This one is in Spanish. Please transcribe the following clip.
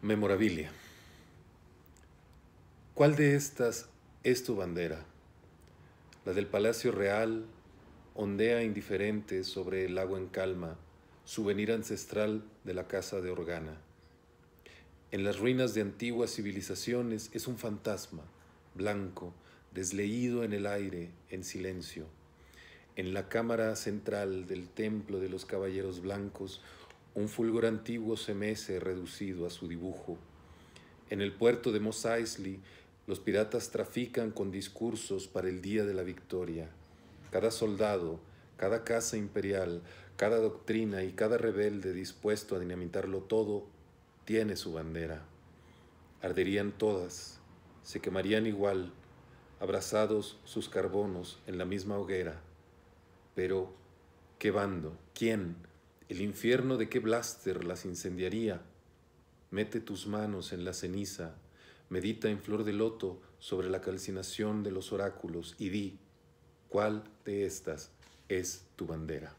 Memorabilia. ¿Cuál de estas es tu bandera? La del Palacio Real ondea indiferente sobre el lago en calma, souvenir ancestral de la casa de Organa. En las ruinas de antiguas civilizaciones es un fantasma, blanco, desleído en el aire, en silencio. En la cámara central del templo de los caballeros blancos, un fulgor antiguo se mece reducido a su dibujo. En el puerto de Mos los piratas trafican con discursos para el día de la victoria. Cada soldado, cada casa imperial, cada doctrina y cada rebelde dispuesto a dinamitarlo todo tiene su bandera. Arderían todas, se quemarían igual, abrazados sus carbonos en la misma hoguera. Pero, ¿qué bando? ¿Quién? El infierno de qué blaster las incendiaría. Mete tus manos en la ceniza, medita en flor de loto sobre la calcinación de los oráculos y di, ¿cuál de estas es tu bandera?